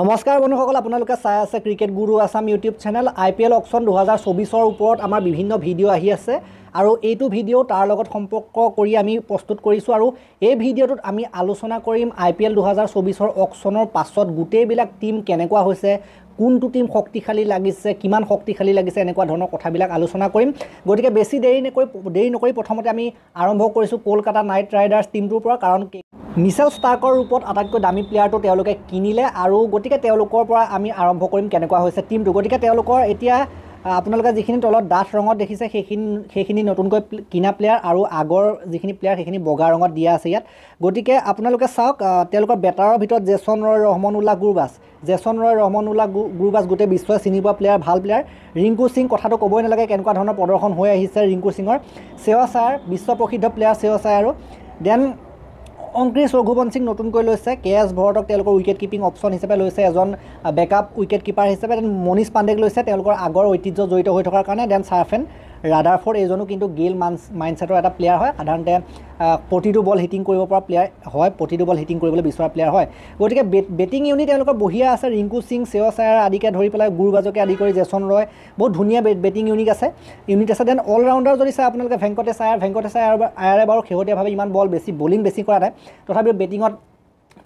নমস্কাৰ বন্ধুসকল আপোনালোকে চাই আছে cricket Guru Assam YouTube channel I P L auction দুহেজাৰ চৌবিছৰ ওপৰত আমাৰ বিভিন্ন ভিডিঅ' আহি আছে আৰু এইটো ভিডিঅ' তাৰ লগত সম্পৰ্ক কৰি আমি প্ৰস্তুত কৰিছোঁ আৰু এই ভিডিঅ'টোত আমি আলোচনা কৰিম আই পি এল দুহেজাৰ চৌবিছৰ অকশ্যনৰ পাছত গোটেইবিলাক টীম কেনেকুৱা হৈছে কোনটো টীম শক্তিশালী লাগিছে কিমান শক্তিশালী লাগিছে এনেকুৱা ধৰণৰ কথাবিলাক আলোচনা কৰিম গতিকে বেছি দেৰি নকৰি দেৰি নকৰি প্ৰথমতে আমি আৰম্ভ কৰিছোঁ কলকাতা নাইট ৰাইডাৰ্ছ টিমটোৰ পৰা কাৰণ মিছেল ষ্টাৰ্কৰ ৰূপত আটাইতকৈ দামী প্লেয়াৰটো তেওঁলোকে কিনিলে আৰু গতিকে তেওঁলোকৰ পৰা আমি আৰম্ভ কৰিম কেনেকুৱা হৈছে টীমটো গতিকে তেওঁলোকৰ এতিয়া আপোনালোকে যিখিনি তলত ডাঠ ৰঙত দেখিছে সেইখিনি সেইখিনি নতুনকৈ কিনা প্লেয়াৰ আৰু আগৰ যিখিনি প্লেয়াৰ সেইখিনি বগা ৰঙত দিয়া আছে ইয়াত গতিকে আপোনালোকে চাওক তেওঁলোকৰ বেটাৰৰ ভিতৰত জেচন ৰয় ৰহমন উল্লাহ গুৰুবাছ জেচন ৰয় ৰহমন উল্লাহ গু গুৰবাজ গোটেই বিশ্বই চিনি পোৱা প্লেয়াৰ ভাল প্লেয়াৰ ৰিংকু সিং কথাটো ক'বই নালাগে কেনেকুৱা ধৰণৰ প্ৰদৰ্শন হৈ আহিছে ৰিংকু সিঙৰ শেৱা ছাৰ বিশ্ব প্ৰসিদ্ধ প্লেয়াৰ শেৱা ছাৰ আৰু দেন অংক্ৰিছ সিং নতুনকৈ লৈছে কে এছ ভৰতক তেওঁলোকৰ উইকেট কিপিং অপশ্যন হিচাপে লৈছে এজন বেকআপ উইকেট কিপাৰ হিচাপে দেন মনীষ পাণ্ডেক লৈছে তেওঁলোকৰ আগৰ ঐতিহ্য জড়িত হৈ থকাৰ কাৰণে দেন চাৰ্ফেন ৰাডাৰফৰ এইজনো কিন্তু গেল মানচ মাইণ্ডছেটৰ এটা প্লেয়াৰ হয় সাধাৰণতে প্ৰতিটো বল হিটিং কৰিব পৰা প্লেয়াৰ হয় প্ৰতিটো বল হিটিং কৰিবলৈ বিচৰা প্লেয়াৰ হয় গতিকে বেটিং ইউনিট তেওঁলোকৰ বঢ়িয়া আছে ৰিংকু সিং শেয়চ আয়াৰ আদিকে ধৰি পেলাই গুৰুবাজকে আদি কৰি জেচন ৰয় বহুত ধুনীয়া বে বেটিং ইউনিট আছে ইউনিট আছে দেন অল ৰাউণ্ডাৰ যদি চাই আপোনালোকে ভেংকটেশ আয়াৰ ভেংকটেশ আয়াৰ আয়াৰে বাৰু শেহতীয়াভাৱে ইমান বল বেছি বলিং বেছি কৰা নাই তথাপিও বেটিঙত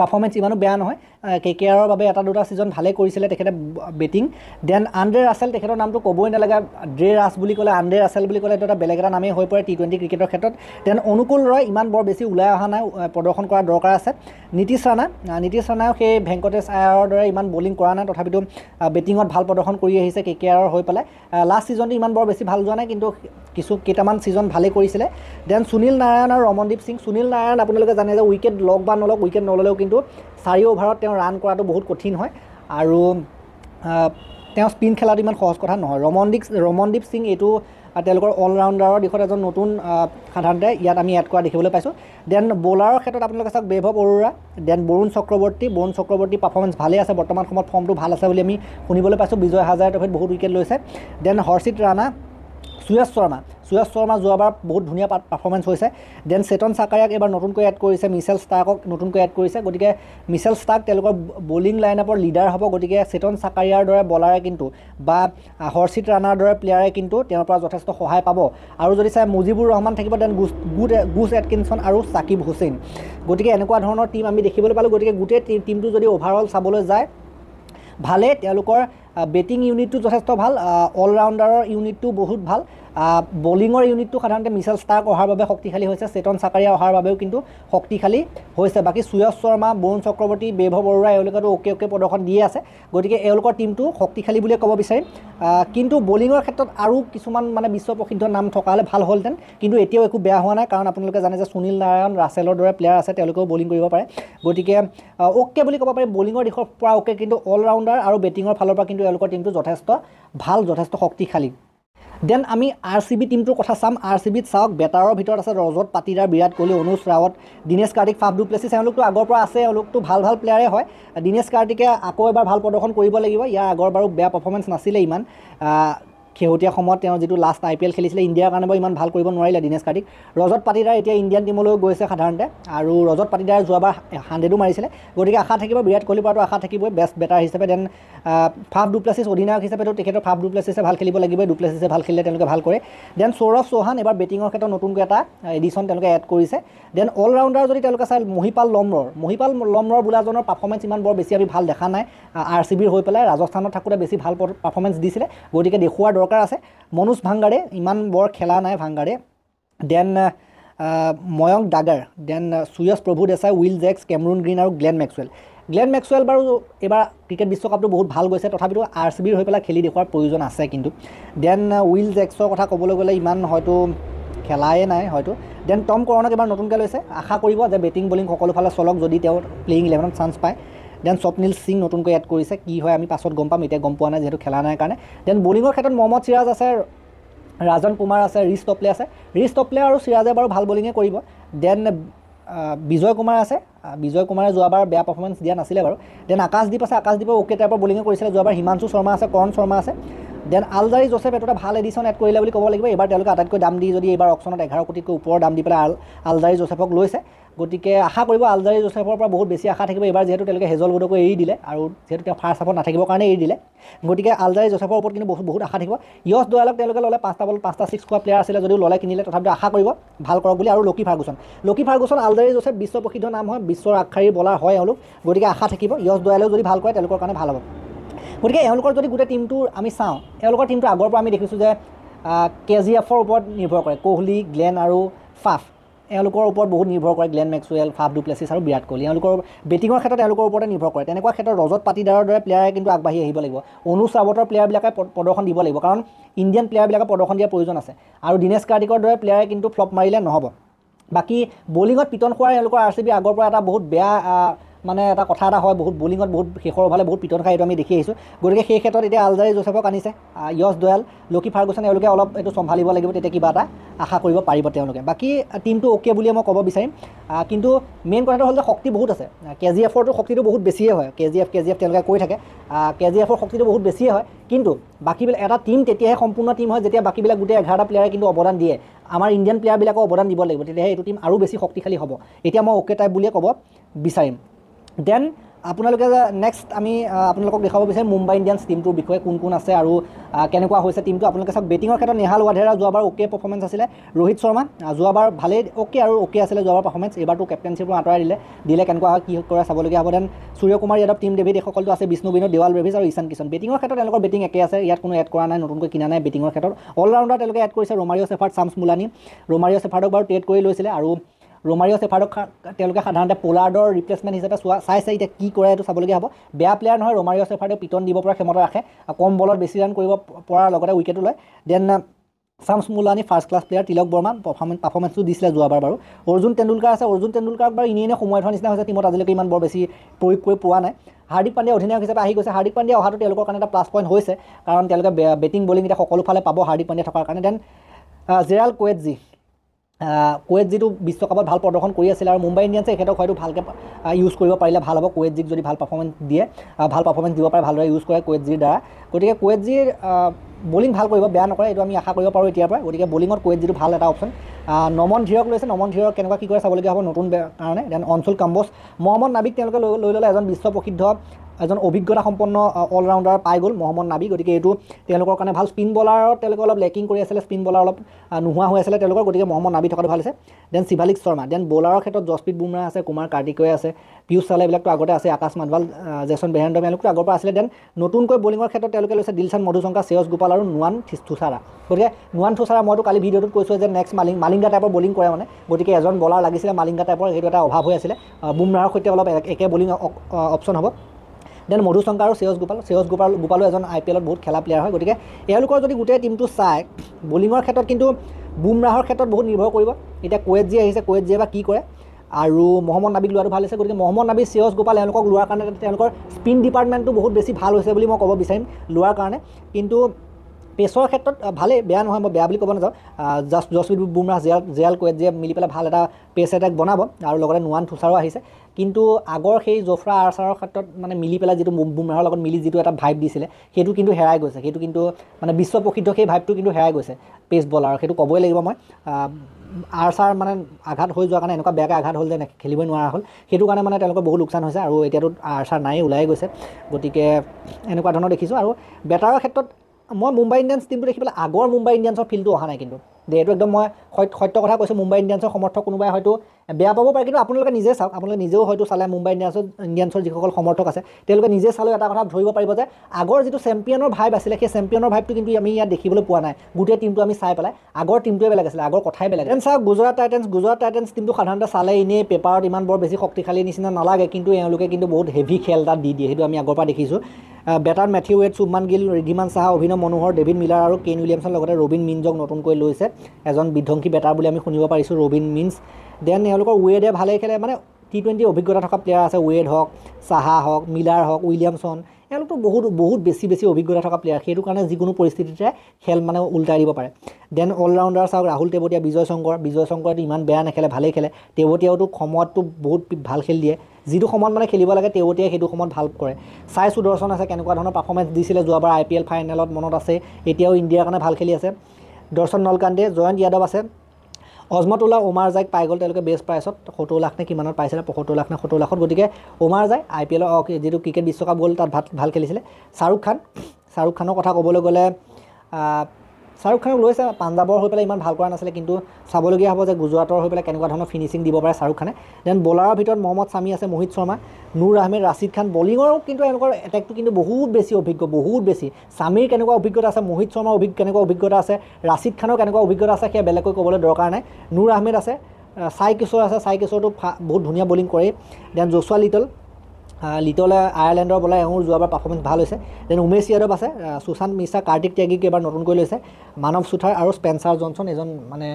পাৰফৰ্মেঞ্চ ইমানো বেয়া নহয় কে কে আৰৰ বাবে এটা দুটা ছিজন ভালেই কৰিছিলে তেখেতে বেটিং দেন আণ্ডে ৰাছেল তেখেতৰ নামটো ক'বই নালাগে ড্ৰে ৰাছ বুলি ক'লে আণ্ডে ৰাছেল বুলি ক'লে এইটো এটা বেলেগ এটা নামেই হৈ পৰে টি টুৱেণ্টি ক্ৰিকেটৰ ক্ষেত্ৰত দেন অনুকূল ৰয় ইমান বৰ বেছি ওলাই অহা নাই প্ৰদৰ্শন কৰাৰ দৰকাৰ আছে নীতিশ ৰাণা নীতিশ ৰাণায়ো সেই ভেংকটেশ আয়াৰৰ দৰে ইমান বলিং কৰা নাই তথাপিতো বেটিঙত ভাল প্ৰদৰ্শন কৰি আহিছে কে কে আৰৰ হৈ পেলাই লাষ্ট ছিজনটো ইমান বৰ বেছি ভাল যোৱা নাই কিন্তু কিছু কেইটামান ছিজন ভালেই কৰিছিলে দেন সুনীল নাৰায়ণ আৰু ৰমনদীপ সিং সুনীল নাৰায়ণ আপোনালোকে জানে যে উইকেট লওক বা নলওক উইকেট নল'লেও কিন্তু চাৰি অভাৰত তেওঁ ৰান কৰাটো বহুত কঠিন হয় আৰু তেওঁ স্পিন খেলাটো ইমান সহজ কথা নহয় ৰমনদীপ ৰমনদীপ সিং এইটো তেওঁলোকৰ অলৰাউণ্ডাৰৰ দিশত এজন নতুন সাধাৰণতে ইয়াত আমি এড কৰা দেখিবলৈ পাইছোঁ দেন বলাৰৰ ক্ষেত্ৰত আপোনালোকে চাওক বেভৱ অৰোৰা দেন বৰুণ চক্ৰৱৰ্তী বৰুণ চক্ৰৱৰ্তী পাৰফৰ্মেঞ্চ ভালেই আছে বৰ্তমান সময়ত ফৰ্মটো ভাল আছে বুলি আমি শুনিবলৈ পাইছোঁ বিজয় হাজাৰ ট্ৰফিত বহুত উইকেট লৈছে দেন হৰ্ষিত ৰাণা সুৰেশ শৰ্মা সুৰেশ শৰ্মা যোৱাবাৰ বহুত ধুনীয়া পাৰফৰ্মেঞ্চ হৈছে দেন চেতন চাকাৰিয়াক এইবাৰ নতুনকৈ এড কৰিছে মিছেল ষ্টাৰ্কক নতুনকৈ এড কৰিছে গতিকে মিছেল ষ্টাৰ্ক তেওঁলোকৰ বলিং লাইন আপৰ লিডাৰ হ'ব গতিকে চেতন চাকাৰিয়াৰ দৰে বলাৰে কিন্তু বা হৰ্ষিত ৰাণাৰ দৰে প্লেয়াৰে কিন্তু তেওঁৰ পৰা যথেষ্ট সহায় পাব আৰু যদি চাই মুজিবুৰ ৰহমান থাকিব দেন গুছ গুড গুছ এডকিনছন আৰু ছাকিব হুছেইন গতিকে এনেকুৱা ধৰণৰ টীম আমি দেখিবলৈ পালোঁ গতিকে গোটেই টিমটো যদি অ'ভাৰঅল চাবলৈ যায় ভালেই তেওঁলোকৰ বেটিং ইউনিটটো যথেষ্ট ভাল অলৰাউণ্ডাৰৰ ইউনিটটো বহুত ভাল বলিঙৰ ইউনিটটো সাধাৰণতে মিছেল ষ্টাৰ্ক অহাৰ বাবে শক্তিশালী হৈছে চেতন চাকাৰিয়া অহাৰ বাবেও কিন্তু শক্তিশালী হৈছে বাকী সুয়শ শৰ্মা বৰুণ চক্ৰৱৰ্তী বেভ বৰুৱা এওঁলোকেতো অ'কে অ'কে প্ৰদৰ্শন দিয়ে আছে গতিকে এওঁলোকৰ টীমটো শক্তিশালী বুলিয়ে ক'ব বিচাৰিম কিন্তু বলিঙৰ ক্ষেত্ৰত আৰু কিছুমান মানে বিশ্ব প্ৰসিদ্ধ নাম থকা হ'লে ভাল হ'লহেঁতেন কিন্তু এতিয়াও একো বেয়া হোৱা নাই কাৰণ আপোনালোকে জানে যে সুনীল নাৰায়ণ ৰাছেলৰ দৰে প্লেয়াৰ আছে তেওঁলোকেও বলিং কৰিব পাৰে গতিকে অ'কে বুলি ক'ব পাৰি বলিঙৰ দিশৰ পৰা অ'কে কিন্তু অলৰাউণ্ডাৰ আৰু বেটিঙৰ ফালৰ পৰা কিন্তু এওঁলোকৰ টীমটো যথেষ্ট ভাল যথেষ্ট শক্তিশালী দেন আমি আৰ চি বি টিমটোৰ কথা চাম আৰ চি বিত চাওক বেটাৰৰ ভিতৰত আছে Rajat Patidar Virat Kohli Anuj Rawat Dinesh Karthik Faf du Plessis এওঁলোকতো আগৰ পৰা আছে এওঁলোকতো ভাল ভাল প্লেয়াৰে হয় দিনেশ কাৰ্তিকে আকৌ এবাৰ ভাল প্ৰদৰ্শন কৰিব লাগিব ইয়াৰ আগৰ বাৰু বেয়া পাৰফৰ্মেঞ্চ নাছিলে ইমান শেহতীয়া সময়ত তেওঁ যিটো লাষ্ট আই পি এল খেলিছিলে ইণ্ডিয়াৰ কাৰণে বাৰু ইমান ভাল কৰিব নোৱাৰিলে দীনেশ কাৰ্তিক ৰজত পাটিদাৰ এতিয়া ইণ্ডিয়ান টিমলৈ গৈছে সাধাৰণতে আৰু ৰজত পাটিদাৰে যোৱাবাৰ হাণ্ড্ৰেডো মাৰিছিলে গতিকে আশা থাকিব বিৰাট কোহলিৰ পৰাটো আশা থাকিবই বেষ্ট বেটাৰ হিচাপে দেন ফাফ ডুপ্লেছিছ অধিনায়ক হিচাপেতো তেখেতৰ ফাফ ডুপ্লাছিছে ভাল খেলিব লাগিবই ডুপ্লাছিছে ভাল খেলিলে তেওঁলোকে ভাল কৰে দেন সৌৰভ চৌহান এবাৰ বেটিঙৰ ক্ষেত্ৰত নতুনকৈ এটা এডিশ্যন তেওঁলোকে এড কৰিছে দেন অলৰাউণ্ডাৰ যদি তেওঁলোকে চাই মহিপাল লমৰ মহিপাল লমৰ বোলাজনৰ পাৰফৰ্মেঞ্চ ইমান বৰ বেছি আমি ভাল দেখা নাই আৰ চি বিৰ হৈ পেলাই ৰাজস্থানত থাকোঁতে বেছি ভাল পাৰফৰ্মেঞ্চ দিছিলে গতিকে দেখুওৱাৰ দৰকাৰ আছে মনোজ ভাংগাৰে ইমান বৰ খেলা নাই ভাংগাৰে then ময়ং ডাগাৰ then Suyash Prabhudessai Will Jacks Cameron Green আৰু গ্লেন মেক্সুৱেল গ্লেন মেক্সুৱেল বাৰু এইবাৰ ক্ৰিকেট বিশ্বকাপটো বহুত ভাল গৈছে তথাপিতো আৰ চি বিৰ হৈ পেলাই খেলি দেখুৱাৰ প্ৰয়োজন আছে কিন্তু দেন উইল জেক্সৰ কথা ক'বলৈ গ'লে ইমান হয়তো খেলায়ে নাই হয়তো দেন টম কৰণক এবাৰ নতুনকৈ লৈছে আশা কৰিব যে বেটিং বলিং সকলো ফালে চলক যদি তেওঁ প্লেয়িং ইলেভেনত চান্স পায় দেন স্বপ্নীল সিং নতুনকৈ এড কৰিছে কি হয় আমি পাছত গম পাম এতিয়া গম পোৱা নাই যিহেতু খেলা নাই কাৰণে দেন বলিঙৰ ক্ষেত্ৰত মহম্মদ চিৰাজ আছে ৰাজন কুমাৰ আছে ৰিছ টপলে আছে ৰিছ টপলে আৰু চিৰাজে বাৰু ভাল বলিঙে কৰিব দেন বিজয় কুমাৰ আছে বিজয় কুমাৰে যোৱাবাৰ বেয়া পাৰফৰ্মেঞ্চ দিয়া নাছিলে বাৰু দেন আকাশদ্বীপ আছে আকাশদ্বীপৰ অ'কে টাইপৰ বলিঙে কৰিছিলে যোৱাবাৰ হিমাংশু শৰ্মা আছে কৰণ শৰ্মা আছে দেন আলজাৰি জোচেফ এইটো এটা ভাল এডিশ্যন এড কৰিলে বুলি ক'ব লাগিব এইবাৰ তেওঁলোকে আটাইতকৈ দাম দি যদি এইবাৰ অকশ্যনত এঘাৰ কোটিতকৈ ওপৰৰ দাম দি পেলাই আল আলজাৰি জোচেফক লৈছে গতিকে আশা কৰিব আলজাৰী জোচেফৰ পৰা বহুত বেছি আশা থাকিব এইবাৰ যিহেতু তেওঁলোকে হেজল গুডকো এৰি দিলে আৰু যিহেতু তেওঁ ফাৰ্ষ্ট হাফত নাথাকিবৰ কাৰণে এৰি দিলে গতিকে আলজাৰী জোচেফৰ ওপৰত কিন্তু বহুত বহুত আশা থাকিব ইয়ছ দয়ালক তেওঁলোকে ল'লে পাঁচটা বল পাঁচটা ছিক্স খোৱা প্লেয়াৰ আছিলে যদিও ল'লে কিনিলে তথাপিতো আশা কৰিব ভাল কৰক বুলি আৰু Lockie Ferguson Lockie Ferguson Alzarri Joseph বিশ্ব প্ৰসিদ্ধ নাম হয় বিশ্বৰ আগশাৰীৰ বলাৰ হয় এওঁলোক গতিকে আশা থাকিব ইয়ছ দয়ালেও যদি ভাল কৰে তেওঁলোকৰ কাৰণে ভাল হ'ব গতিকে এওঁলোকৰ যদি গোটেই টিমটো আমি চাওঁ তেওঁলোকৰ টিমটো আগৰ পৰা আমি দেখিছোঁ যে কে জি এফৰ ওপৰত নিৰ্ভৰ কৰে কোহলি গ্লেন আৰু ফাফ এওঁলোকৰ ওপৰত বহুত নিৰ্ভৰ কৰে গ্লেন মেক্সুৱেল ফাফ ডুপ্লেচিছ আৰু বিৰাট কোহলি এওঁলোকৰ বেটিঙৰ ক্ষেত্ৰত তেওঁলোকৰ ওপৰতে নিৰ্ভৰ কৰে তেনেকুৱা ক্ষেত্ৰত ৰজত পাটিদাৰৰ দৰে প্লেয়াৰে কিন্তু আগবাঢ়ি আহিব লাগিব অনুজ ৰাৱতৰ প্লেয়াৰবিলাকে প্ৰদৰ্শন দিব লাগিব কাৰণ ইণ্ডিয়ান প্লেয়াৰবিলাকে প্ৰদৰ্শন দিয়াৰ প্ৰয়োজন আছে আৰু দিনেশ কাৰ্তিকৰ দৰে প্লেয়াৰে কিন্তু ফ্লপ মাৰিলে নহ'ব বাকী বলিঙত পিটন খোৱাৰ এওঁলোকৰ আৰ চি বি আগৰ পৰা এটা বহুত বেয়া মানে এটা কথা এটা হয় বহুত বলিঙত বহুত শেষৰ ভালে বহুত পিটন খাই এইটো আমি দেখি আহিছোঁ গতিকে সেই ক্ষেত্ৰত এতিয়া আলজাৰী জোচেফক আনিছে য়শ দয়াল লকি ফাৰ্গুছন এওঁলোকে অলপ এইটো চম্ভালিব লাগিব তেতিয়া কিবা এটা আশা কৰিব পাৰিব তেওঁলোকে বাকী টিমটো অ'কে বুলিয়ে মই ক'ব বিচাৰিম কিন্তু মেইন কথাটো হ'ল যে শক্তি বহুত আছে কে জি এফৰটো শক্তিটো বহুত বেছিয়ে হয় K G F K G F তেওঁলোকে কৈ থাকে কে জি এফৰ শক্তিটো বহুত বেছিয়ে হয় কিন্তু বাকীবিলাক এটা টিম তেতিয়াহে সম্পূৰ্ণ টিম হয় যেতিয়া বাকীবিলাক গোটেই এঘাৰটা প্লেয়াৰে কিন্তু অৱদান দিয়ে আমাৰ ইণ্ডিয়ান প্লেয়াৰবিলাকো অৱদান দিব লাগিব তেতিয়াহে এইটো টিম আৰু বেছি শক্তিশালী হ'ব এতিয়া মই অ'কে টাইপ বুলিয়ে ক'ব বিচাৰিম দেন আপোনালোকে নেক্সট আমি আপোনালোকক দেখাব বিচাৰিম মুম্বাই ইণ্ডিয়ানছ টিমটোৰ বিষয়ে কোন কোন আছে আৰু কেনেকুৱা হৈছে টিমটো আপোনালোকে চাওক বেটিঙৰ ক্ষেত্ৰত নিহাল ৱাধেৰা যোৱাবাৰ অ'কে পাৰফৰ্মেঞ্চ আছিলে ৰোহিত শৰ্মা যোৱাবাৰ ভালেই অ'কে আৰু অ'কে আছিলে যোৱাবাৰ পাৰফৰ্মেঞ্চ এইবাৰটো কেপ্টেনশ্বিপৰ আঁতৰাই দিলে দিলে কেনেকুৱা হয় কি কৰে চাবলগীয়া হ'ব then Suryakumar Yadav Tim David এইসকলটো আছে বিষ্ণু বিনোদ দেৱাল ৰেভিজ আৰু ঈশান কিষণ বেটিঙৰ ক্ষেত্ৰত তেওঁলোকৰ বেটিং একে আছে ইয়াত কোনো এড কৰা নাই নতুনকৈ কিনা নাই বেটিঙৰ ক্ষেত্ৰত অলৰাউণ্ডাৰ তেওঁলোকে এড কৰিছে ৰোমাৰিঅ' চেফাৰ্ড চামছ মুলানী ৰোমাৰিঅ' চেফাৰ্ডক বাৰু টেড কৰি লৈছিলে আৰু ৰোমাৰিঅ' চেফাৰ্ডক তেওঁলোকে সাধাৰণতে পোলাৰ্ডৰ ৰিপ্লেচমেণ্ট হিচাপে চোৱা চাইছে কি কৰে এইটো চাবলগীয়া হ'ব বেয়া প্লেয়াৰ নহয় ৰোমাৰিঅ' চেফাৰ্ডে পিটন দিব পৰা ক্ষমতা ৰাখে কম বলত বেছি ৰাণ কৰিব পৰাৰ লগতে উইকেটো লয় then Shams Mulani first class player Tilak Varma performance পাৰফৰ্মেঞ্চটো দিছিলে যোৱাবাৰ বাৰু অৰ্জুন তেণ্ডুলকাৰ আছে অৰ্জুন তেণ্ডুলকাৰক বাৰু ইনেই সময় থোৱাৰ নিচিনা হৈছে টীমত আজিলৈকে ইমান বৰ বেছি প্ৰয়োগ কৰি পোৱা নাই হাৰ্দিক পাণ্ডে অধিনায়ক হিচাপে আহি গৈছে হাৰ্দিক পাণ্ডে অহাটো তেওঁলোকৰ কাৰণে এটা প্লাছ পইণ্ট হৈছে কাৰণ তেওঁলোকে বেটিং বলিং এতিয়া সকলো ফালে পাব হাৰ্দিক পাণ্ডিয়া থকাৰ কাৰণে দেন জেৰাল কোৱেটজি কুৱেত যিটো বিশ্বকাপত ভাল প্ৰদৰ্শন কৰি আছিলে আৰু মুম্বাই ইণ্ডিয়ানছে এখেতক হয়তো ভালকৈ ইউজ কৰিব পাৰিলে ভাল হ'ব কুৱেতজিক যদি ভাল পাৰফৰ্মেঞ্চ দিয়ে ভাল পাৰফৰ্মেঞ্চ দিব পাৰে ভালদৰে ইউজ কৰে কুৱেতজিৰ দ্বাৰা গতিকে কুৱেট জিৰ বলিং ভাল কৰিব বেয়া নকৰে এইটো আমি আশা কৰিব পাৰোঁ এতিয়াৰ পৰা গতিকে বলিঙত কুৱেতজিটো ভাল এটা অপশ্যন নমন ধীৰক লৈছে নমন ধীৰক কেনেকুৱা কি কৰে চাবলগীয়া হ'ব নতুন কাৰণে দেন অঞ্চল কাম্বছ মহম্মদ নাবিক তেওঁলোকে লৈ লৈ ল'লে এজন বিশ্ব প্ৰসিদ্ধ এজন অভিজ্ঞতা সম্পন্ন অলৰাউণ্ডাৰ পাই গ'ল মহম্মদ নাবি গতিকে এইটো তেওঁলোকৰ কাৰণে ভাল স্পিন বলাৰত তেওঁলোকে অলপ লেকিং কৰি আছিলে স্পিন বলাৰ অলপ নোহোৱা হৈ আছিলে তেওঁলোকৰ গতিকে মহম্মদ নাবি থকাটো ভাল আছে দেন শিভালিক শৰ্মা দেন বলাৰৰ ক্ষেত্ৰত যশপ্ৰীত বুমৰা আছে কুমাৰ কাৰ্তিকৈ আছে পীয়ুষ চালে এইবিলাকতো আগতে আছে আকাশ মাধৱাল জেচন বেহেন্দ্ৰ এওঁলোকতো আগৰ পৰা আছিলে দেন নতুনকৈ বলিঙৰ ক্ষেত্ৰত তেওঁলোকে লৈছে দিলচান মধুশংকা শ্ৰেয়ছ গোপাল আৰু নোৱান থুচাৰা গতিকে নোৱান থুচাৰা মইতো কালি ভিডিঅ'টোত কৈছোঁ যে নেক্সট মালিং মালিংগা টাইপৰ বলিং কৰে মানে গতিকে এজন বলাৰ লাগিছিলে মালিংগা টাইপৰ সেইটো এটা অভাৱ হৈ আছিলে বুমৰাহৰ সৈতে অলপ একে বলিং অপশ্যন হ'ব দেন মধুশংকৰ আৰু শ্ৰেয়ছ গোপাল শ্ৰেয়ছ গোপাল গোপালো এজন আই পি এলত বহুত খেলা প্লেয়াৰ হয় গতিকে এওঁলোকৰ যদি গোটেই টিমটো চাই বলিঙৰ ক্ষেত্ৰত কিন্তু বুমৰাহৰ ক্ষেত্ৰত বহুত নিৰ্ভৰ কৰিব এতিয়া কোৱেট জি আহিছে কোৱেট কুৱেটজিয়ে বা কি কৰে আৰু মহম্মদ নাবিক লোৱাটো ভাল হৈছে গতিকে মহম্মদ নাবিক শ্ৰেয়ছ গোপাল এওঁলোকক লোৱাৰ কাৰণে তেওঁলোকৰ স্পিন ডিপাৰ্টমেণ্টটো বহুত বেছি ভাল হৈছে বুলি মই ক'ব বিচাৰিম লোৱাৰ কাৰণে কিন্তু পেচৰ ক্ষেত্ৰত ভালেই বেয়া নহয় মই বেয়া বুলি ক'ব নাযাওঁ জাষ্ট জছপ্ৰীত বুমৰাহ জিয়াল জিয়াল কোৱেট যে মিলি পেলাই ভাল এটা পেচ এটেক বনাব আৰু লগতে নোৱান থুচাৰো আহিছে কিন্তু আগৰ সেই জফ্ৰা আৰচাৰৰ ক্ষেত্ৰত মানে মিলি পেলাই যিটো বুমৰাহৰ লগত মিলি যিটো এটা ভাইপ দিছিলে সেইটো কিন্তু হেৰাই গৈছে সেইটো কিন্তু মানে বিশ্ব প্ৰসিদ্ধ সেই ভাইপটো কিন্তু হেৰাই গৈছে পেচ বলাৰ সেইটো ক'বই লাগিব মই আৰচাৰ মানে আঘাত হৈ যোৱাৰ কাৰণে এনেকুৱা বেয়াকৈ আঘাত হ'ল যে খেলিবই নোৱাৰা হ'ল সেইটো কাৰণে মানে তেওঁলোকৰ বহুত লোকচান হৈছে আৰু এতিয়াতো আৰচাৰ নায়েই ওলাই গৈছে গতিকে এনেকুৱা ধৰণৰ দেখিছোঁ আৰু বেটাৰৰ ক্ষেত্ৰত মই মুম্বাই ইণ্ডিয়ানছ টীমটো দেখি পেলাই আগৰ মুম্বাই ইণ্ডিয়ানছৰ ফিল্ডটো অহা নাই কিন্তু এইটো একদম মই সত্য কথা কৈছোঁ মুম্বাই ইণ্ডিয়ানছৰ সমৰ্থক কোনোবাই হয়তো বেয়া পাব পাৰে কিন্তু আপোনালোকে নিজে চাওক আপোনালোকে নিজেও হয়তো চালে মুম্বাই ইণ্ডিয়ানছৰ ইণ্ডিয়ানছৰ যিসকল সমৰ্থক আছে তেওঁলোকে নিজে চালেও এটা কথা ধৰিব পাৰিব যে আগৰ যিটো চেম্পিয়নৰ ভাইব আছিলে সেই চেম্পিয়নৰ ভাইবটো কিন্তু আমি ইয়াত দেখিবলৈ পোৱা নাই গোটেই টিমটো আমি চাই পেলাই আগৰ টীমটোৱে বেলেগ আছিলে আগৰ কথাই বেলেগ এন চাওক গুজৰাট টাইটেন্স গুজৰাট টাইটেন্স টিমটো সাধাৰণতে চালে এনেই পেপাৰত ইমান বৰ বেছি শক্তিশালী নিচিনা নালাগে কিন্তু এওঁলোকে কিন্তু বহুত হেভি খেল তাত দি দিয়ে সেইটো আমি আগৰ পৰা দেখিছোঁ batter Matthew Wade Shubman Gill Wriddhiman Saha Abhinav মনোহৰ ডেভিড মিলাৰ আৰু কেন উইলিয়ামছৰ লগতে ৰবিন মিনজক নতুনকৈ লৈছে এজন বিধ্বংসী বেটাৰ বুলি আমি শুনিব পাৰিছোঁ ৰবিন মিনছ দেন এওঁলোকৰ ৱেডে ভালেই খেলে মানে টি টুৱেণ্টি অভিজ্ঞতা থকা প্লেয়াৰ আছে ৱেড হওক চাহা হওক মিলাৰ হওক উইলিয়ামছন এওঁলোকতো বহুত বহুত বেছি বেছি অভিজ্ঞতা থকা প্লেয়াৰ সেইটো কাৰণে যিকোনো পৰিস্থিতিতে খেল মানে ওলটাই দিব পাৰে দেন অলৰাউণ্ডাৰ চাওক ৰাহুল টেবতীয়া বিজয় শংকৰ বিজয় শংকৰেতো ইমান বেয়া নেখেলে ভালেই খেলে টেবতীয়াওতো সময়তটো বহুত ভাল খেল দিয়ে যিটো সময়ত মানে খেলিব লাগে তেওঁতে সেইটো সময়ত ভাল কৰে চাই সুদৰ্শন আছে কেনেকুৱা ধৰণৰ পাৰফৰ্মেঞ্চ দিছিলে যোৱাবাৰ আই পি এল ফাইনেলত মনত আছে এতিয়াও ইণ্ডিয়াৰ কাৰণে ভাল খেলি আছে দৰ্শন নলকান্দে জয়ন্ত যাদৱ আছে অজমত অজমতোলা উমাৰ যায় পাই গ'ল তেওঁলোকে বেষ্ট প্ৰাইচত সত্তৰ লাখ নে কিমানত পাইছিলে পঁয়সত্তৰ লাখ নে সত্তৰ লাখত গতিকে উমাৰ যায় আই পি এলৰ যিটো ক্ৰিকেট বিশ্বকাপ গ'ল তাত ভাত ভাল খেলিছিলে শ্বাহৰুখ খান শ্বাহৰুখ খানৰ কথা ক'বলৈ গ'লে শ্বাহৰুখ খানক লৈছে পাঞ্জাবৰ হৈ পেলাই ইমান ভাল কৰা নাছিলে কিন্তু চাবলগীয়া হ'ব যে গুজৰাটৰ হৈ পেলাই কেনেকুৱা ধৰণৰ ফিনিচিং দিব পাৰে শ্বাহৰুখ খানে দেন বলাৰৰ ভিতৰত মহম্মদ চামি আছে মোহিত শৰ্মা নুৰ আহমেদ ৰাছিদ খান বলিঙৰ কিন্তু এওঁলোকৰ এটেকটো কিন্তু বহুত বেছি অভিজ্ঞ বহুত বেছি স্বামীৰ কেনেকুৱা অভিজ্ঞতা আছে মোহিত শৰ্মাৰ অভি কেনেকুৱা অভিজ্ঞতা আছে ৰাছিদ খানৰ কেনেকুৱা অভিজ্ঞতা আছে সেয়া বেলেগকৈ ক'বলৈ দৰকাৰ নাই নুৰ আহমেদ আছে চাই কিশোৰ আছে চাই কিশোৰটো ফা বহুত ধুনীয়া বলিং কৰেই দেন জোচুৱা লিটল লিটলে আয়াৰলেণ্ডৰ বোলে এওঁৰ যোৱাবাৰ পাৰফৰ্মেঞ্চ ভাল হৈছে দেন উমেশ য়াদৱ আছে সুশান্ত মিশ্ৰা কাৰ্তিক ত্যাগীক এইবাৰ নতুনকৈ লৈছে মানৱ চুথাৰ আৰু স্পেঞ্চাৰ জনছন এজন মানে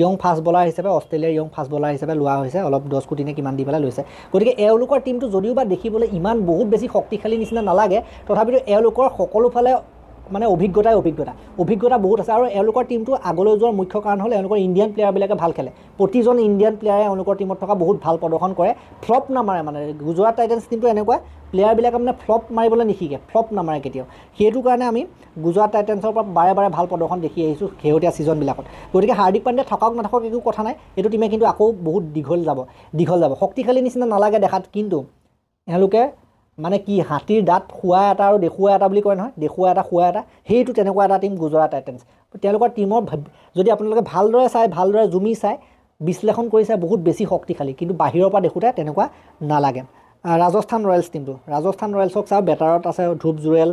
ইয়ং ফাষ্ট বলাৰ হিচাপে অষ্ট্ৰেলিয়াৰ ইয়ং ফাষ্ট বলাৰ হিচাপে লোৱা হৈছে অলপ দহ কোটি নে কিমান দি পেলাই লৈছে গতিকে এওঁলোকৰ টীমটো যদিও বা দেখিবলৈ ইমান বহুত বেছি শক্তিশালী নিচিনা নালাগে তথাপিতো এওঁলোকৰ সকলোফালে মানে অভিজ্ঞতাই অভিজ্ঞতা অভিজ্ঞতা বহুত আছে আৰু এওঁলোকৰ টিমটো আগলৈ যোৱাৰ মুখ্য কাৰণ হ'ল এওঁলোকৰ ইণ্ডিয়ান প্লেয়াৰবিলাকে ভাল খেলে প্ৰতিজন ইণ্ডিয়ান প্লেয়াৰে এওঁলোকৰ টীমত থকা বহুত ভাল প্ৰদৰ্শন কৰে ফ্লপ নামাৰে মানে গুজৰাট টাইটেন্স টীমটো এনেকুৱা প্লেয়াৰবিলাকে মানে ফ্লপ মাৰিবলৈ নিশিকে ফ্লপ নামাৰে কেতিয়াও সেইটো কাৰণে আমি গুজৰাট টাইটেন্সৰ পৰা বাৰে বাৰে ভাল প্ৰদৰ্শন দেখি আহিছোঁ শেহতীয়া ছিজনবিলাকত গতিকে হাৰ্দিক পাণ্ডে থকাওক নাথাকক একো কথা নাই এইটো টিমে কিন্তু আকৌ বহুত দীঘল যাব দীঘল যাব শক্তিশালী নিচিনা নালাগে দেখাত কিন্তু এওঁলোকে মানে কি হাতীৰ দাঁত শুৱা এটা আৰু দেখুৱা এটা বুলি কয় নহয় দেখুৱা এটা শুৱা এটা সেইটো তেনেকুৱা এটা টীম গুজৰাট টাইটেন্স তেওঁলোকৰ টীমৰ যদি আপোনালোকে ভালদৰে চাই ভালদৰে জুমি চাই বিশ্লেষণ কৰিছে বহুত বেছি শক্তিশালী কিন্তু বাহিৰৰ পৰা দেখোঁতে তেনেকুৱা নালাগে ৰাজস্থান ৰয়েলছ টীমটো ৰাজস্থান ৰয়েলছক চাওঁ বেটাৰত আছে Dhruv Jurel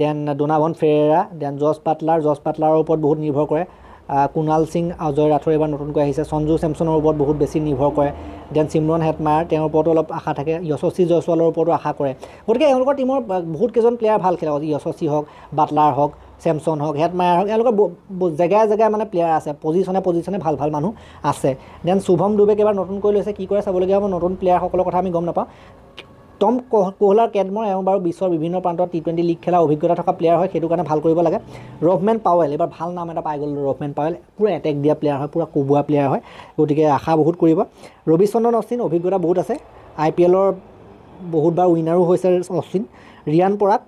then Donovan Ferreira then Jos Buttler Jos পাটলাৰৰ ওপৰত বহুত নিৰ্ভৰ কৰে কুণাল সিং অজয় ৰাথোৰ এইবাৰ নতুনকৈ আহিছে সঞ্জু চেমচনৰ ওপৰত বহুত বেছি নিৰ্ভৰ কৰে দেন চিমৰন হেটমায়াৰ তেওঁৰ ওপৰতো অলপ আশা থাকে যশস্বী জয়ছোৱালৰ ওপৰতো আশা কৰে গতিকে এওঁলোকৰ টীমৰ কেইজন প্লেয়াৰ ভাল খেলে যশস্বী হওক বাটলাৰ হওক চেমচন হওক হেটমায়াৰ হওক এওঁলোকৰ জেগাই জেগাই মানে প্লেয়াৰ আছে পজিশ্যনে পজিশ্যনে ভাল ভাল মানুহ আছে দেন শুভম ডুবে কিবা নতুনকৈ লৈছে কি কৰে চাবলগীয়া হ'ব নতুন প্লেয়াৰসকলৰ কথা আমি গম নাপাওঁ টম কহ কোহলাৰ কেডমৰ এওঁ বাৰু বিশ্বৰ বিভিন্ন প্ৰান্তত টি টুৱেণ্টি লীগ খেলাৰ অভিজ্ঞতা থকা প্লেয়াৰ হয় সেইটো কাৰণে ভাল কৰিব লাগে ৰফমেন পাৱেল এইবাৰ ভাল নাম এটা পাই গ'ল ৰফমেন পাৱেল পূৰা এটেক দিয়া প্লেয়াৰ হয় পূৰা কোবোৱা প্লেয়াৰ হয় গতিকে আশা বহুত কৰিব ৰবিচন্দ্ৰন অশ্বিন অভিজ্ঞতা বহুত আছে আই পি এলৰ বহুতবাৰ উইনাৰো হৈছে অশ্বিন ৰিয়ান পৰাগ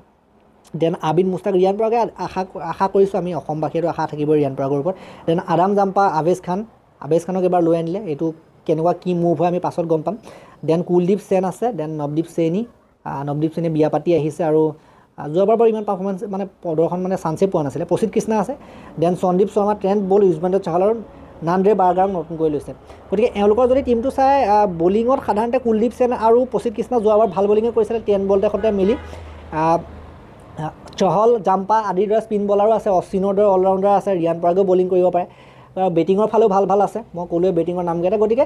দেন আবিন মুস্তাক ৰিয়ান পৰাগে আশা আশা কৰিছোঁ আমি অসমবাসীয়েতো আশা থাকিব ৰিয়ান পৰাগৰ ওপৰত then Adam Zampa Avesh Khan Avesh খানক এইবাৰ লৈ আনিলে এইটো কেনেকুৱা কি মুভ হয় আমি পাছত গম পাম দেন কুলদীপ সেন আছে দেন নৱদীপ সেনী নৱদীপ সেনী বিয়া পাতি আহিছে আৰু যোৱাবাৰ বাৰু ইমান পাৰফৰ্মেঞ্চ মানে প্ৰদৰ্শন মানে চান্সেই পোৱা নাছিলে প্ৰচিত কৃষ্ণা আছে then Sandeep Sharma Trent Boult Yuzvendra চহলৰ নান্দ্ৰে বাৰগাৰক নতুন কৰি লৈছে গতিকে এওঁলোকৰ যদি টীমটো চাই বলিঙত সাধাৰণতে কুলদীপ সেন আৰু প্ৰচিত কৃষ্ণা যোৱাবাৰ ভাল বলিঙে কৰিছিলে টেন বলতে সৈতে মিলি চহল জাম্পা আদিৰ দৰে স্পিন বলাৰো আছে অশ্বিনৰ দৰে অলৰাউণ্ডাৰ আছে ৰিয়ান পৰাগেও বলিং কৰিব পাৰে বেটিঙৰ ফালেও ভাল ভাল আছে মই ক'লোৱে বেটিঙৰ নামকেইটা গতিকে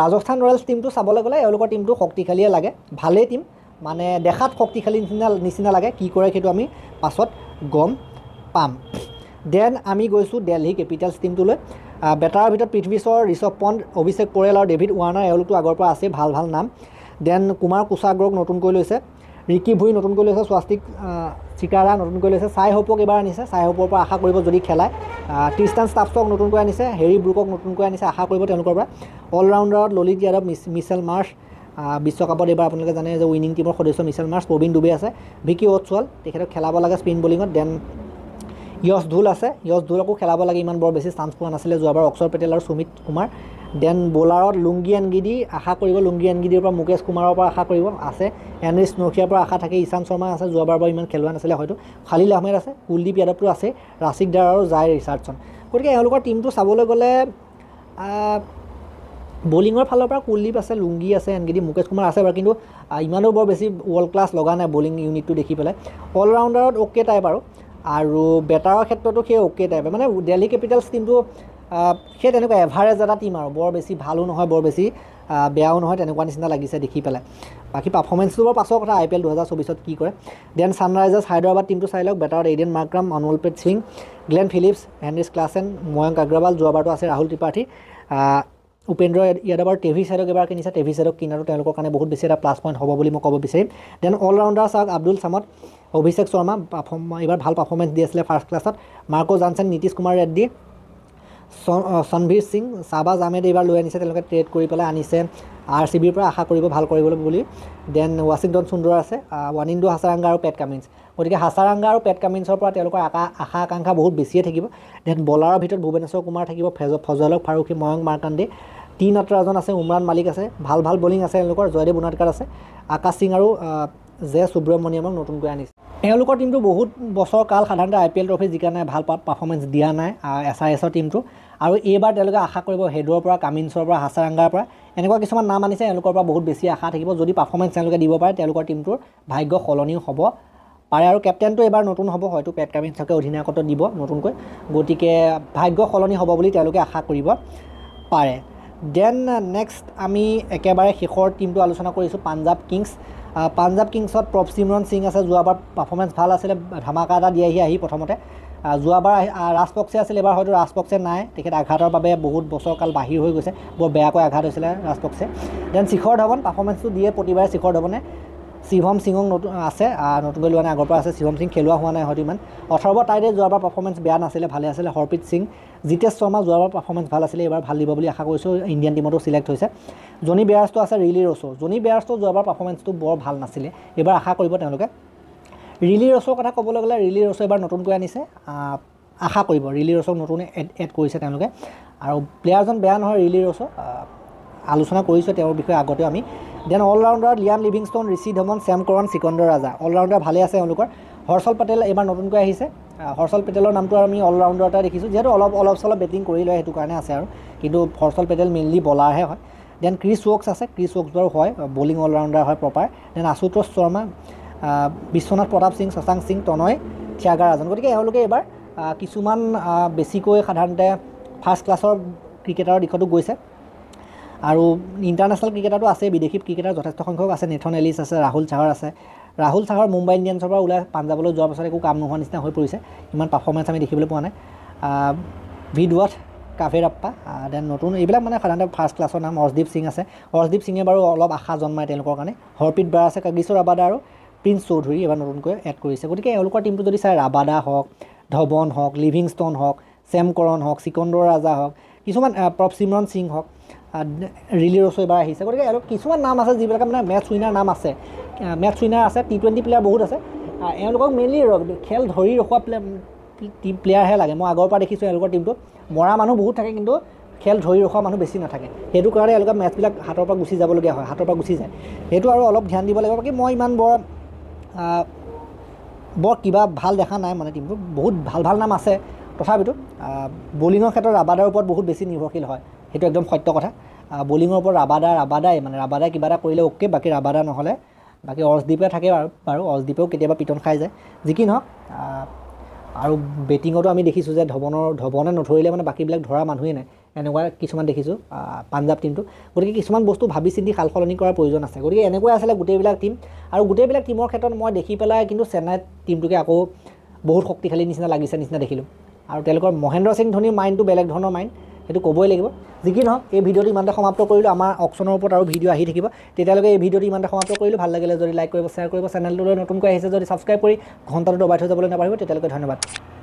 ৰাজস্থান ৰয়েলছ টীমটো চাবলৈ গ'লে এওঁলোকৰ টীমটো শক্তিশালীয়ে লাগে ভালেই টিম মানে দেখাত শক্তিশালী নিচিনা নিচিনা লাগে কি কৰে সেইটো আমি পাছত গম পাম দেন আমি গৈছোঁ দেলহী কেপিটেলছ টীমটোলৈ বেটাৰৰ ভিতৰত পৃথিৱী চৰ ঋষভ পণ্ট অভিষেক পৰেল আৰু ডেভিড ৱাৰ্ণাৰ এওঁলোকতো আগৰ পৰা আছেই ভাল ভাল নাম দেন কুমাৰ কুচাগ্ৰক নতুনকৈ লৈছে ৰিকি ভূঁই নতুনকৈ লৈছে স্বাস্তিক চিকাৰা নতুনকৈ লৈছে ছাই হপক এইবাৰ আনিছে চাই হপৰ পৰা আশা কৰিব যদি খেলাই ট্ৰিষ্টান ষ্টাফক নতুনকৈ আনিছে হেৰি ব্ৰুকক নতুনকৈ আনিছে আশা কৰিব তেওঁলোকৰ পৰা অলৰাউণ্ডাৰত ললিত যাদৱ মিছ মিছেল মাৰ্চ বিশ্বকাপত এইবাৰ আপোনালোকে জানে যে উইনিং টিমৰ সদস্য মিছেল মাৰ্চ প্ৰবীণ ডুবে আছে ভিকি অটছৱাল তেখেতক খেলাব লাগে স্পিন বলিঙত দেন য়শ ঢোল আছে য়শ ঢোলকো খেলাব লাগে ইমান বৰ বেছি চান্স পোৱা নাছিলে যোৱাবাৰ অক্ষৰ পেটেল আৰু সুমিত কুমাৰ দেন বলাৰত লুংগি এনগিডি আশা কৰিব লুংগি এনগিডিৰ পৰা মুকেশ কুমাৰৰ পৰা আশা কৰিব আছে এনৰিছ নৰখিয়াৰ পৰা আশা থাকে ঈশান শৰ্মা আছে যোৱাবাৰ বাৰু ইমান খেলুৱৈ নাছিলে হয়তো খালিল আহমেদ আছে কুলদীপ যাদৱটো আছে ৰাছিক দাৰ আৰু জাই ৰিচাৰ্ডছন গতিকে এওঁলোকৰ টীমটো চাবলৈ গ'লে বলিঙৰ ফালৰ পৰা কুলদীপ আছে লুংগি আছে এনগিডি মুকেশ কুমাৰ আছে বাৰু কিন্তু ইমানো বৰ বেছি ৱৰ্ল্ড ক্লাছ লগা নাই বলিং ইউনিটটো দেখি পেলাই অলৰাউণ্ডাৰত অ'কে টাইপ আৰু আৰু বেটাৰৰ ক্ষেত্ৰতো সেই অ'কে টাইপ মানে দেলহি কেপিটেলছ টিমটো সেই তেনেকুৱা এভাৰেজ এটা টিম আৰু বৰ বেছি ভালো নহয় বৰ বেছি বেয়াও নহয় তেনেকুৱা নিচিনা লাগিছে দেখি পেলাই বাকী পাৰফৰ্মেঞ্চটো বৰ পাছৰ কথা আই পি এল দুহেজাৰ চৌবিছত কি কৰে দেন ছানৰাইজাৰ্ছ হায়দৰাবাদ টিমটো চাই লওক বেটাৰত Aiden Markram Anmolpreet Singh Glenn Phillips Heinrich Klaasen Mayank Agarwal যোৱাবাৰটো আছে ৰাহুল ত্ৰিপাঠী উপেন্দ্ৰ ইয়াদৰ টেভি চাইডক এবাৰ কিনিছে টেভি চাইডক কিনাটো তেওঁলোকৰ কাৰণে বহুত বেছি এটা প্লাছ পইণ্ট হ'ব বুলি মই ক'ব বিচাৰিম দেন অলৰাউণ্ডাৰ চাওক আব্দুল চামত অভিষেক শৰ্মা পাৰফৰ্ম এইবাৰ ভাল পাৰফৰ্মেঞ্চ দি আছিলে ফাৰ্ষ্ট ক্লাছত মাৰ্কো জানচেন নীতিশ কুমাৰ ৰেড্ডি সনভীৰ সিং শ্বাহবাজ আহমেদ এইবাৰ লৈ আনিছে তেওঁলোকে ট্ৰেড কৰি পেলাই আনিছে আৰ চি বিৰ পৰা আশা কৰিব ভাল কৰিব বুলি দেন ৱাশ্বিংটন সুন্দৰ আছে ৱানিন্দু হাছাৰাংগা আৰু পেট কামিন্ছ গতিকে হাছাৰাংগা আৰু পেট কামিন্ছৰ পৰা তেওঁলোকৰ আকা আশা আকাংক্ষা বহুত বেছিয়ে থাকিব দেন বলাৰৰ ভিতৰত ভুৱনেশ্বৰ কুমাৰ থাকিব ফেজ ফজলক ফাৰুখী ময়ং মাৰকাণ্ডে টি নটৰাজন আছে উমৰাণ মালিক আছে ভাল ভাল বলিং আছে তেওঁলোকৰ জয়দেৱ উনাটকাৰ আছে আকাশ সিং আৰু জে সুব্ৰমণিয়ামক নতুনকৈ আনিছে তেওঁলোকৰ টিমটো বহুত বছৰ কাল সাধাৰণতে আই পি এল ট্ৰফি জিকা নাই ভাল পাৰ্ফৰ্মেঞ্চ দিয়া নাই এছ আই এছৰ টিমটো আৰু এইবাৰ তেওঁলোকে আশা কৰিব হেডৰ পৰা কামিনছৰ পৰা হাছাৰাংগাৰ পৰা এনেকুৱা কিছুমান নাম আনিছে এওঁলোকৰ পৰা বহুত বেছি আশা থাকিব যদি পাৰফৰ্মেঞ্চ তেওঁলোকে দিব পাৰে তেওঁলোকৰ টীমটোৰ ভাগ্য সলনিও হ'ব পাৰে আৰু কেপ্টেইনটো এইবাৰ নতুন হ'ব হয়তো পেট কামিনছকে অধিনায়কত্ব দিব নতুনকৈ গতিকে ভাগ্য সলনি হ'ব বুলি তেওঁলোকে আশা কৰিব পাৰে দেন নেক্সট আমি একেবাৰে শেষৰ টিমটো আলোচনা কৰিছোঁ পাঞ্জাব কিংছ পাঞ্জাব কিংছত প্ৰফচিমৰণ সিং আছে যোৱাবাৰ পাৰফৰ্মেঞ্চ ভাল আছিলে ধামাকা এটা দিয়েহি আহি প্ৰথমতে যোৱাবাৰ আহি ৰাজপক্সে আছিলে এইবাৰ হয়তো ৰাজপক্সে নাই তেখেত আঘাতৰ বাবে বহুত বছৰ কাল বাহিৰ হৈ গৈছে বৰ বেয়াকৈ আঘাত হৈছিলে ৰাজপক্ষে দেন শিখৰ ধৱন পাৰ্ফৰ্মেঞ্চটো দিয়ে প্ৰতিবাৰে শিখৰ ধৱনে শিৱম সিঙক নতুন আছে নতুনকৈ লোৱা নাই আগৰ পৰা আছে শিৱম সিং খেলোৱা হোৱা নাই হয়তো ইমান অথৰ্ব তাইৰে যোৱাবাৰ পাৰ্ফৰ্মেঞ্চ বেয়া নাছিলে ভালে আছিলে হৰপ্ৰীত সিং জিতেশ শৰ্মা যোৱাবাৰ পাৰ্ফৰ্মেঞ্চ ভাল আছিলে এইবাৰ ভাল দিব বুলি আশা কৰিছোঁ ইণ্ডিয়ান টিমতো চিলেক্ট হৈছে জনী বেয়াৰ্চটো আছে ৰিলি ৰছো জনী বেয়াৰ্চটো যোৱাবাৰ পাৰ্ফৰ্মেঞ্চটো বৰ ভাল নাছিলে এইবাৰ আশা কৰিব তেওঁলোকে ৰিলি ৰছৰ কথা ক'বলৈ গ'লে ৰিলি ৰছ এবাৰ নতুনকৈ আনিছে আশা কৰিব ৰিলি ৰছক নতুন এড এড কৰিছে তেওঁলোকে আৰু প্লেয়াৰজন বেয়া নহয় ৰিলি ৰছক আলোচনা কৰিছোঁ তেওঁৰ বিষয়ে আগতেও আমি then allrounder Liam Livingstone Rishi Dhawan Karan Sikandar Raza allrounder ভালেই আছে এওঁলোকৰ হৰ্ষল পেটেল এইবাৰ নতুনকৈ আহিছে হৰ্ষল পেটেলৰ নামটো আমি অলৰাউণ্ডাৰ এটা দেখিছোঁ যিহেতু অলপ অলপ চলপ বেটিং কৰি লয় সেইটো কাৰণে আছে আৰু কিন্তু হৰ্ষল পেটেল মেইনলি বলাৰহে হয় দেন ক্ৰিছ ৱকছ আছে ক্ৰিছ ৱকছ বাৰু হয় বলিং অলৰাউণ্ডাৰ হয় প্ৰপাৰ দেন আশুতোষ শৰ্মা বিশ্বনাথ প্ৰতাপ সিং শশাংক সিং তনয় ৰাজন গতিকে এওঁলোকে এইবাৰ কিছুমান বেছিকৈ সাধাৰণতে ফাৰ্ষ্ট ক্লাছৰ ক্ৰিকেটাৰৰ দিশতো গৈছে আৰু ইণ্টাৰনেশ্যনেল ক্ৰিকেটাৰটো আছে বিদেশী ক্ৰিকেটাৰ যথেষ্ট সংখ্যক আছে নেথন এলিছ আছে ৰাহুল চাহৰ আছে ৰাহুল চাহৰ মুম্বাই ইণ্ডিয়ানছৰ পৰা ওলাই পাঞ্জাবলৈ যোৱাৰ পাছত একো কাম নোহোৱা নিচিনা হৈ পৰিছে ইমান পাৰফৰ্মেঞ্চ আমি দেখিবলৈ পোৱা নাই ভিডৱাথ কাভেৰাপ্পা দেন নতুন এইবিলাক মানে সাধাৰণতে ফাৰ্ষ্ট ক্লাছৰ নাম অৰ্জদীপ সিং আছে অৰ্জদীপ সিঙে বাৰু অলপ আশা জন্মায় তেওঁলোকৰ কাৰণে হৰপ্ৰীত বাৰ আছে কাগিশ্বৰ আবাদা আৰু প্ৰিন্স চৌধুৰী এইবাৰ নতুনকৈ এড কৰিছে গতিকে এওঁলোকৰ টীমটো যদি চাই ৰাবাদা হওক ধৱন হওক লিভিংষ্টন হওক চেমকৰণ হওক চিকন্দৰ ৰাজা হওক কিছুমান প্ৰফচিমৰণ সিং হওক ৰিলি ৰছ এইবাৰ আহিছে গতিকে এওঁলোক কিছুমান নাম আছে যিবিলাকে মানে মেথ উইনাৰ নাম আছে মেথ উইনাৰ আছে টি টুৱেণ্টি প্লেয়াৰ বহুত আছে এওঁলোকক মেইনলি খেল ধৰি ৰখোৱা প্লে প্লেয়াৰহে লাগে মই আগৰ পৰা দেখিছোঁ এওঁলোকৰ টীমটো মৰা মানুহ বহুত থাকে কিন্তু খেল ধৰি ৰখোৱা মানুহ বেছি নাথাকে সেইটো কাৰণে এওঁলোকে মেথবিলাক হাতৰ পৰা গুচি যাবলগীয়া হয় হাতৰ পৰা গুচি যায় সেইটো আৰু অলপ ধ্যান দিব লাগিব বাকী মই ইমান বৰ বৰ কিবা ভাল দেখা নাই মানে টিমটো বহুত ভাল ভাল নাম আছে তথাপিতো বলিঙৰ ক্ষেত্ৰত ৰাবাদাৰ ওপৰত বহুত বেছি নিৰ্ভৰশীল হয় সেইটো একদম সত্য কথা বলিঙৰ ওপৰত ৰাবাদা ৰাবাদাই মানে ৰাবাদাই কিবা এটা কৰিলে অ'কে বাকী ৰাবাদা নহ'লে বাকী অৰ্চদ্বীপে থাকে আৰু বাৰু অৰ্চদ্বীপেও কেতিয়াবা পিটন খাই যায় যি কি নহওক আৰু বেটিঙতো আমি দেখিছোঁ যে ধৱনৰ ধৱনে নধৰিলে মানে বাকীবিলাক ধৰা মানুহেই নাই এনেকুৱা কিছুমান দেখিছোঁ পাঞ্জাব টিমটো গতিকে কিছুমান বস্তু ভাবি চিন্তি সাল সলনি কৰাৰ প্ৰয়োজন আছে গতিকে এনেকুৱাই আছিলে গোটেইবিলাক টীম আৰু গোটেইবিলাক টিমৰ ক্ষেত্ৰত মই দেখি পেলাই কিন্তু চেন্নাই টিমটোকে আকৌ বহুত শক্তিশালী নিচিনা লাগিছে নিচিনা দেখিলোঁ আৰু তেওঁলোকৰ মহেন্দ্ৰ সিং ধোনীৰ মাইণ্ডটো বেলেগ ধৰণৰ মাইণ্ড সেইটো ক'বই লাগিব যি কি নহওক এই ভিডিঅ'টো ইমানতে সমাপ্ত কৰিলোঁ আমাৰ অপশ্যনৰ ওপৰত আৰু ভিডিঅ' আহি থাকিব তেতিয়ালৈকে এই ভিডিঅ'টো ইমানতে সমাপ্ত কৰিলোঁ ভাল লাগিলে যদি লাইক কৰিব শ্বেয়াৰ কৰিব চেনেলটোলৈ নতুনকৈ আহিছে যদি ছাবস্ক্ৰাইব কৰি ঘণ্টাটো দবাই থৈ যাবলৈ নাপাৰিব তেতিয়ালৈকে ধন্যবাদ